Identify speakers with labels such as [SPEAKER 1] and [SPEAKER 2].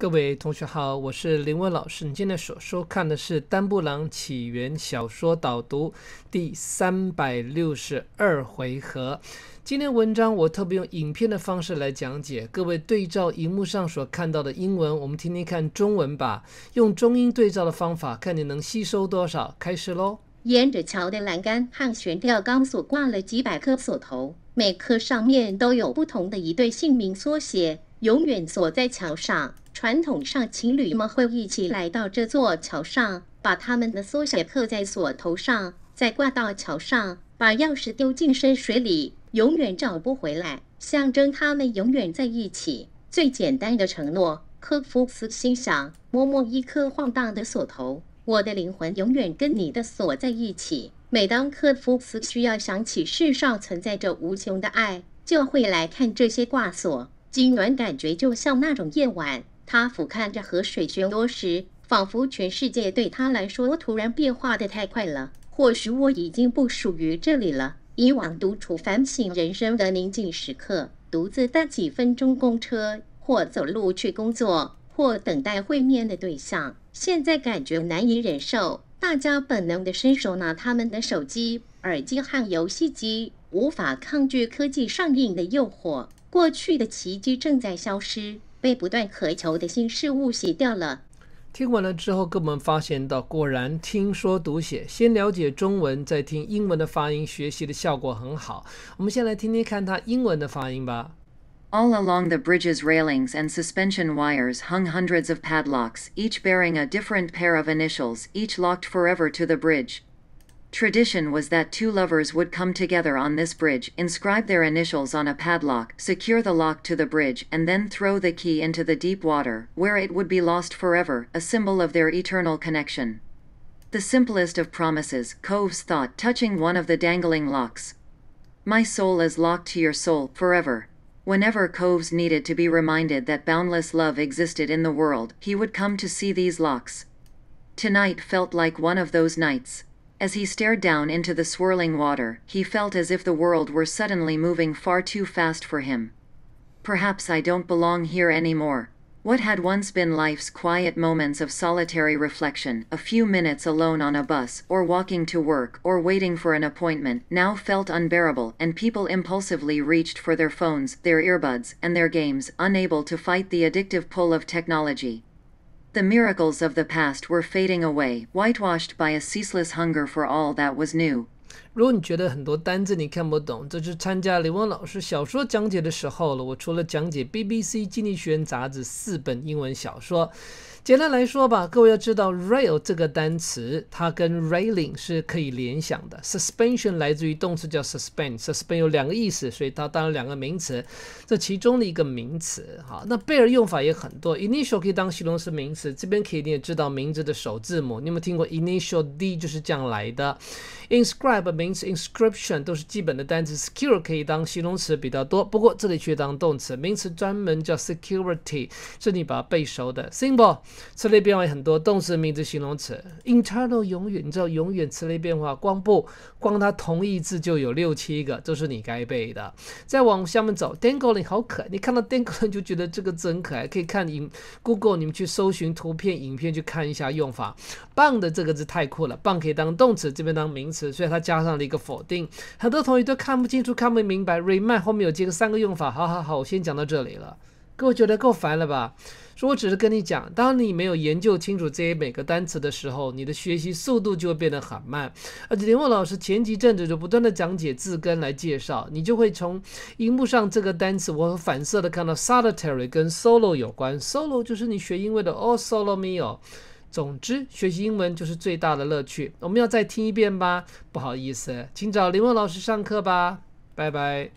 [SPEAKER 1] 各位同学好，我是林文老师。你现在所收看的是《丹布朗起源小说导读》第三百六十二回合。今天文章我特别用影片的方式来讲解，各位对照荧幕上所看到的英文，我们听听看中文吧。用中英对照的方法，看你能吸收多少。开始喽！
[SPEAKER 2] 沿着桥的栏杆和悬吊钢索挂了几百颗锁头，每颗上面都有不同的一对姓名缩写，永远锁在桥上。传统上，情侣们会一起来到这座桥上，把他们的锁写扣在锁头上，再挂到桥上，把钥匙丢进深水里，永远找不回来，象征他们永远在一起。最简单的承诺，科夫斯心想，摸摸一颗晃荡的锁头，我的灵魂永远跟你的锁在一起。每当科夫斯需要想起世上存在着无穷的爱，就会来看这些挂锁。今晚感觉就像那种夜晚。他俯瞰着河水漩涡时，仿佛全世界对他来说，突然变化的太快了。或许我已经不属于这里了。以往独处反省人生的宁静时刻，独自搭几分钟公车或走路去工作，或等待会面的对象，现在感觉难以忍受。大家本能的伸手拿他们的手机、耳机和游戏机，无法抗拒科技上瘾的诱惑。过去的奇迹正在消失。被不断渴求的新事物洗掉了。
[SPEAKER 1] 听完了之后，我们发现到，果然听说读写，先了解中文，再听英文的发音，学习的效果很好。我们先来听听
[SPEAKER 3] 看它英文的发音吧。All along the bridge's railings and suspension wires hung hundreds of padlocks, each bearing a different pair of initials, each locked forever to the bridge. Tradition was that two lovers would come together on this bridge, inscribe their initials on a padlock, secure the lock to the bridge, and then throw the key into the deep water, where it would be lost forever, a symbol of their eternal connection. The simplest of promises, Cove's thought touching one of the dangling locks. My soul is locked to your soul, forever. Whenever Coves needed to be reminded that boundless love existed in the world, he would come to see these locks. Tonight felt like one of those nights. As he stared down into the swirling water, he felt as if the world were suddenly moving far too fast for him. Perhaps I don't belong here anymore. What had once been life's quiet moments of solitary reflection, a few minutes alone on a bus, or walking to work, or waiting for an appointment, now felt unbearable, and people impulsively reached for their phones, their earbuds, and their games, unable to fight the addictive pull of technology. The miracles of the past were fading away, whitewashed by a ceaseless hunger for all that was new.
[SPEAKER 1] 如果你觉得很多单字你看不懂，这是参加林旺老师小说讲解的时候了。我除了讲解 BBC《经济学人》杂志四本英文小说，简单来说吧，各位要知道 rail 这个单词，它跟 railing 是可以联想的。Suspension 来自于动词叫 suspend，suspend 有两个意思，所以它当了两个名词，这其中的一个名词。好，那贝尔用法也很多。Initial 可以当形容词名词，这边可以你也知道名字的首字母，你有没有听过 initial d 就是这样来的。Inscribe 名词 inscription 都是基本的单词。Secure 可以当形容词比较多，不过这里却当动词，名词专门叫 security，是你把它背熟的。Symbol。词类变化也很多，动词、名词、形容词。internal 永远，你知道永远词类变化，光不光它同义字就有六七个，这是你该背的。再往下面走，dangling 好可爱，你看到 dangling 就觉得这个字很可爱，可以看影 Google，你们去搜寻图片、影片去看一下用法。b 的这个字太酷了 b n 可以当动词，这边当名词，所以它加上了一个否定。很多同学都看不清楚、看不明白 r e m i n d 后面有接个三个用法。好好好，我先讲到这里了。位觉得够烦了吧？说我只是跟你讲，当你没有研究清楚这些每个单词的时候，你的学习速度就会变得很慢。而且林文老师前几阵子就不断的讲解字根来介绍，你就会从荧幕上这个单词，我反射的看到 solitary 跟 solo 有关，solo 就是你学英文的 all solo m e l 总之，学习英文就是最大的乐趣。我们要再听一遍吧？不好意思，请找林文老师上课吧。拜拜。